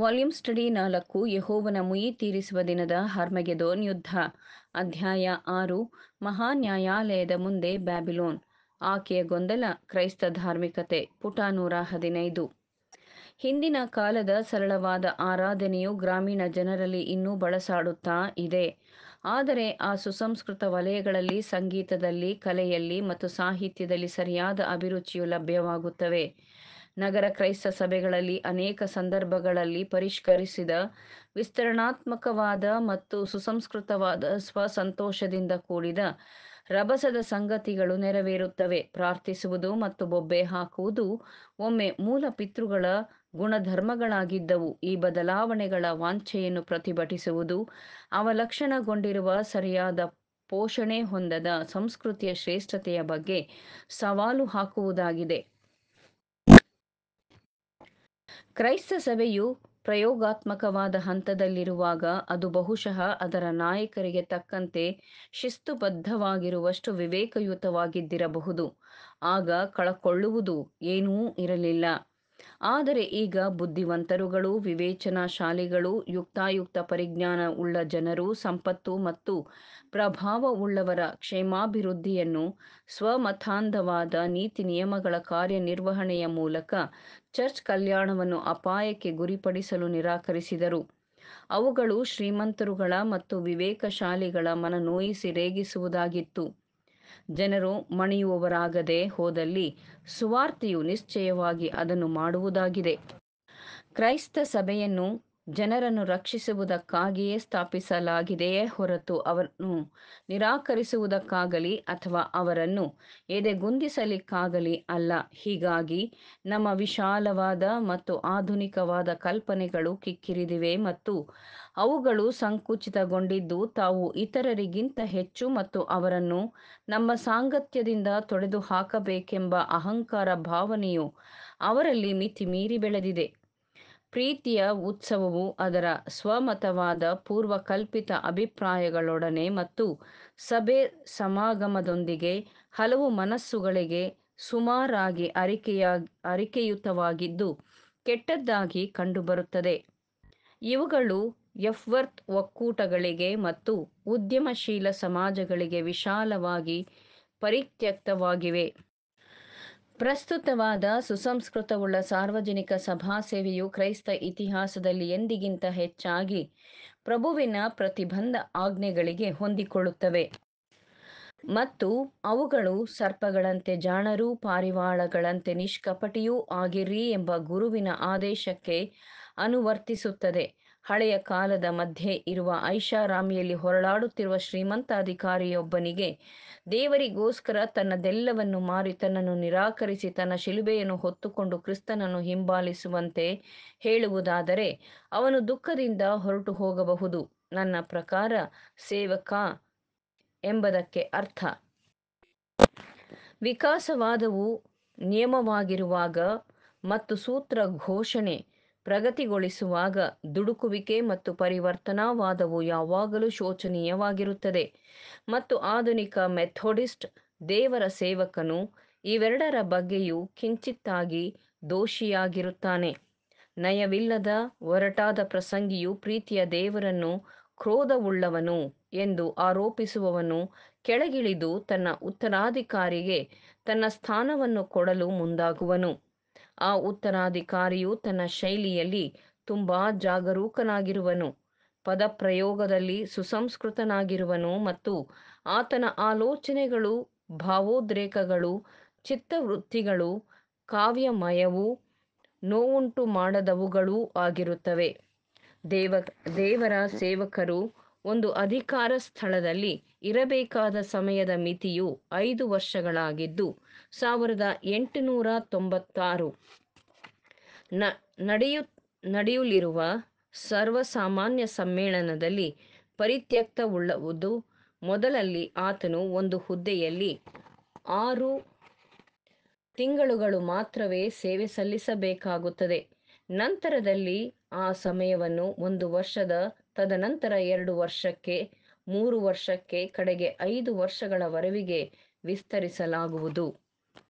volume study ನಾಲ್ಕು ಯಹೋವನ ಮುಯಿ ತೀರಿಸುವ ದಿನದ ಹರ್ಮಗೆದೋನ್ ಯುದ್ಧ ಅಧ್ಯಾಯ ಆರು ಮಹಾನ್ಯಾಯಾಲಯದ ಮುಂದೆ ಬ್ಯಾಬಿಲೋನ್ ಆಕೆಯ ಗೊಂದಲ ಕ್ರೈಸ್ತ ಧಾರ್ಮಿಕತೆ ಪುಟ ನೂರ ಹದಿನೈದು ಹಿಂದಿನ ಕಾಲದ ಸರಳವಾದ ಆರಾಧನೆಯು ಗ್ರಾಮೀಣ ಜನರಲ್ಲಿ ಇನ್ನೂ ಬಳಸಾಡುತ್ತಾ ಇದೆ ಆದರೆ ಆ ಸುಸಂಸ್ಕೃತ ವಲಯಗಳಲ್ಲಿ ಸಂಗೀತದಲ್ಲಿ ಕಲೆಯಲ್ಲಿ ಮತ್ತು ಸಾಹಿತ್ಯದಲ್ಲಿ ಸರಿಯಾದ ಅಭಿರುಚಿಯು ಲಭ್ಯವಾಗುತ್ತವೆ ನಗರ ಕ್ರೈಸ್ತ ಸಭೆಗಳಲ್ಲಿ ಅನೇಕ ಸಂದರ್ಭಗಳಲ್ಲಿ ಪರಿಷ್ಕರಿಸಿದ ವಿಸ್ತರಣಾತ್ಮಕವಾದ ಮತ್ತು ಸುಸಂಸ್ಕೃತವಾದ ಸ್ವಸಂತೋಷದಿಂದ ಕೂಡಿದ ರಭಸದ ಸಂಗತಿಗಳು ನೆರವೇರುತ್ತವೆ ಪ್ರಾರ್ಥಿಸುವುದು ಮತ್ತು ಬೊಬ್ಬೆ ಹಾಕುವುದು ಒಮ್ಮೆ ಮೂಲ ಪಿತೃಗಳ ಗುಣಧರ್ಮಗಳಾಗಿದ್ದವು ಈ ಬದಲಾವಣೆಗಳ ವಾಂಛೆಯನ್ನು ಪ್ರತಿಭಟಿಸುವುದು ಅವಲಕ್ಷಣಗೊಂಡಿರುವ ಸರಿಯಾದ ಪೋಷಣೆ ಹೊಂದದ ಸಂಸ್ಕೃತಿಯ ಶ್ರೇಷ್ಠತೆಯ ಬಗ್ಗೆ ಸವಾಲು ಹಾಕುವುದಾಗಿದೆ ಕ್ರೈಸ್ತ ಸಭೆಯು ಪ್ರಯೋಗಾತ್ಮಕವಾದ ಹಂತದಲ್ಲಿರುವಾಗ ಅದು ಬಹುಶಃ ಅದರ ನಾಯಕರಿಗೆ ತಕ್ಕಂತೆ ಶಿಸ್ತುಬದ್ಧವಾಗಿರುವಷ್ಟು ವಿವೇಕಯುತವಾಗಿದ್ದಿರಬಹುದು ಆಗ ಕಳಕೊಳ್ಳುವುದು ಏನೂ ಇರಲಿಲ್ಲ ಆದರೆ ಈಗ ಬುದ್ಧಿವಂತರುಗಳು ವಿವೇಚನಾ ಶಾಲೆಗಳು ಯುಕ್ತಾಯುಕ್ತ ಪರಿಜ್ಞಾನ ಉಳ್ಳ ಜನರು ಸಂಪತ್ತು ಮತ್ತು ಪ್ರಭಾವವುಳ್ಳವರ ಕ್ಷೇಮಾಭಿವೃದ್ಧಿಯನ್ನು ಸ್ವಮತಾಂಧವಾದ ನೀತಿ ನಿಯಮಗಳ ಕಾರ್ಯನಿರ್ವಹಣೆಯ ಮೂಲಕ ಚರ್ಚ್ ಕಲ್ಯಾಣವನ್ನು ಅಪಾಯಕ್ಕೆ ಗುರಿಪಡಿಸಲು ನಿರಾಕರಿಸಿದರು ಅವುಗಳು ಶ್ರೀಮಂತರುಗಳ ಮತ್ತು ವಿವೇಕಶಾಲಿಗಳ ಮನನೋಯಿಸಿ ರೇಗಿಸುವುದಾಗಿತ್ತು ಜನರು ಮಣಿಯುವವರಾಗದೆ ಹೋದಲ್ಲಿ ಸುವಾರ್ತೆಯು ನಿಶ್ಚಯವಾಗಿ ಅದನ್ನು ಮಾಡುವುದಾಗಿದೆ ಕ್ರೈಸ್ತ ಸಭೆಯನ್ನು ಜನರನ್ನು ರಕ್ಷಿಸುವುದಕ್ಕಾಗಿಯೇ ಸ್ಥಾಪಿಸಲಾಗಿದೆಯೇ ಹೊರತು ಅವರನ್ನು ನಿರಾಕರಿಸುವುದಕ್ಕಾಗಲಿ ಅಥವಾ ಅವರನ್ನು ಎದೆಗುಂದಿಸಲಿಕ್ಕಾಗಲಿ ಅಲ್ಲ ಹೀಗಾಗಿ ನಮ್ಮ ವಿಶಾಲವಾದ ಮತ್ತು ಆಧುನಿಕವಾದ ಕಲ್ಪನೆಗಳು ಕಿಕ್ಕಿರಿದಿವೆ ಮತ್ತು ಅವುಗಳು ಸಂಕುಚಿತಗೊಂಡಿದ್ದು ತಾವು ಇತರರಿಗಿಂತ ಹೆಚ್ಚು ಮತ್ತು ಅವರನ್ನು ನಮ್ಮ ಸಾಂಗತ್ಯದಿಂದ ತೊಡೆದು ಹಾಕಬೇಕೆಂಬ ಅಹಂಕಾರ ಭಾವನೆಯು ಅವರಲ್ಲಿ ಮಿತಿ ಮೀರಿ ಬೆಳೆದಿದೆ ಪ್ರೀತಿಯ ಉತ್ಸವವು ಅದರ ಸ್ವಮತವಾದ ಪೂರ್ವಕಲ್ಪಿತ ಅಭಿಪ್ರಾಯಗಳೊಡನೆ ಮತ್ತು ಸಭೆ ಸಮಾಗಮದೊಂದಿಗೆ ಹಲವು ಮನಸ್ಸುಗಳಿಗೆ ಸುಮಾರಾಗಿ ಅರಿಕೆಯ ಅರಿಕೆಯುತವಾಗಿದ್ದು ಕೆಟ್ಟದ್ದಾಗಿ ಕಂಡುಬರುತ್ತದೆ ಇವುಗಳು ಎಫ್ವರ್ತ್ ಒಕ್ಕೂಟಗಳಿಗೆ ಮತ್ತು ಉದ್ಯಮಶೀಲ ಸಮಾಜಗಳಿಗೆ ವಿಶಾಲವಾಗಿ ಪರಿತ್ಯಕ್ತವಾಗಿವೆ ಪ್ರಸ್ತುತವಾದ ಸುಸಂಸ್ಕೃತವುಳ್ಳ ಸಾರ್ವಜನಿಕ ಸಭಾ ಸೇವೆಯು ಕ್ರೈಸ್ತ ಇತಿಹಾಸದಲ್ಲಿ ಎಂದಿಗಿಂತ ಹೆಚ್ಚಾಗಿ ಪ್ರಭುವಿನ ಪ್ರತಿಬಂಧ ಆಜ್ಞೆಗಳಿಗೆ ಹೊಂದಿಕೊಳ್ಳುತ್ತವೆ ಮತ್ತು ಅವುಗಳು ಸರ್ಪಗಳಂತೆ ಜಾಣರು ಪಾರಿವಾಳಗಳಂತೆ ನಿಷ್ಕಪಟಿಯೂ ಆಗಿರಿ ಎಂಬ ಗುರುವಿನ ಆದೇಶಕ್ಕೆ ಅನುವರ್ತಿಸುತ್ತದೆ ಹಳೆಯ ಕಾಲದ ಮಧ್ಯೆ ಇರುವ ಐಷಾರಾಮಿಯಲ್ಲಿ ಹೊರಳಾಡುತ್ತಿರುವ ಶ್ರೀಮಂತ ಅಧಿಕಾರಿಯೊಬ್ಬನಿಗೆ ದೇವರಿಗೋಸ್ಕರ ತನ್ನದೆಲ್ಲವನ್ನು ಮಾರಿ ತನ್ನನ್ನು ನಿರಾಕರಿಸಿ ತನ್ನ ಶಿಲುಬೆಯನ್ನು ಹೊತ್ತುಕೊಂಡು ಕ್ರಿಸ್ತನನ್ನು ಹಿಂಬಾಲಿಸುವಂತೆ ಹೇಳುವುದಾದರೆ ಅವನು ದುಃಖದಿಂದ ಹೊರಟು ಹೋಗಬಹುದು ನನ್ನ ಪ್ರಕಾರ ಸೇವಕ ಎಂಬುದಕ್ಕೆ ಅರ್ಥ ವಿಕಾಸವಾದವು ನಿಯಮವಾಗಿರುವಾಗ ಮತ್ತು ಸೂತ್ರ ಘೋಷಣೆ ಪ್ರಗತಿಗೊಳಿಸುವಾಗ ದುಡುಕುವಿಕೆ ಮತ್ತು ಪರಿವರ್ತನಾವಾದವು ಯಾವಾಗಲೂ ಶೋಚನೀಯವಾಗಿರುತ್ತದೆ ಮತ್ತು ಆಧುನಿಕ ಮೆಥೋಡಿಸ್ಟ್ ದೇವರ ಸೇವಕನು ಇವೆರಡರ ಬಗ್ಗೆಯೂ ಕಿಂಚಿತ್ತಾಗಿ ದೋಷಿಯಾಗಿರುತ್ತಾನೆ ನಯವಿಲ್ಲದ ಒರಟಾದ ಪ್ರಸಂಗಿಯು ಪ್ರೀತಿಯ ದೇವರನ್ನು ಕ್ರೋಧವುಳ್ಳವನು ಎಂದು ಆರೋಪಿಸುವವನು ಕೆಳಗಿಳಿದು ತನ್ನ ಉತ್ತರಾಧಿಕಾರಿಗೆ ತನ್ನ ಸ್ಥಾನವನ್ನು ಕೊಡಲು ಮುಂದಾಗುವನು ಆ ಉತ್ತರಾಧಿಕಾರಿಯು ತನ್ನ ಶೈಲಿಯಲ್ಲಿ ತುಂಬಾ ಜಾಗರೂಕನಾಗಿರುವನು ಪದಪ್ರಯೋಗದಲ್ಲಿ ಸುಸಂಸ್ಕೃತನಾಗಿರುವನು ಮತ್ತು ಆತನ ಆಲೋಚನೆಗಳು ಭಾವೋದ್ರೇಕಗಳು ಚಿತ್ತವೃತ್ತಿಗಳು ಕಾವ್ಯಮಯವು ನೋವುಂಟು ಮಾಡದವುಗಳೂ ಆಗಿರುತ್ತವೆ ದೇವ ದೇವರ ಸೇವಕರು ಒಂದು ಅಧಿಕಾರ ಸ್ಥಳದಲ್ಲಿ ಇರಬೇಕಾದ ಸಮಯದ ಮಿತಿಯು ಐದು ವರ್ಷಗಳಾಗಿದ್ದು ಸಾವಿರದ ಎಂಟುನೂರ ತೊಂಬತ್ತಾರು ನ ನಡೆಯು ನಡೆಯಲಿರುವ ಸರ್ವಸಾಮಾನ್ಯ ಸಮ್ಮೇಳನದಲ್ಲಿ ಪರಿತ್ಯಕ್ತವುಳ್ಳುವುದು ಮೊದಲಲ್ಲಿ ಆತನು ಒಂದು ಹುದ್ದೆಯಲ್ಲಿ ಆರು ತಿಂಗಳುಗಳು ಮಾತ್ರವೇ ಸೇವೆ ಸಲ್ಲಿಸಬೇಕಾಗುತ್ತದೆ ನಂತರದಲ್ಲಿ ಆ ಸಮಯವನ್ನು ಒಂದು ವರ್ಷದ ತದನಂತರ ಎರಡು ವರ್ಷಕ್ಕೆ ಮೂರು ವರ್ಷಕ್ಕೆ ಕಡೆಗೆ ಐದು ವರ್ಷಗಳವರೆವಿಗೆ ವಿಸ್ತರಿಸಲಾಗುವುದು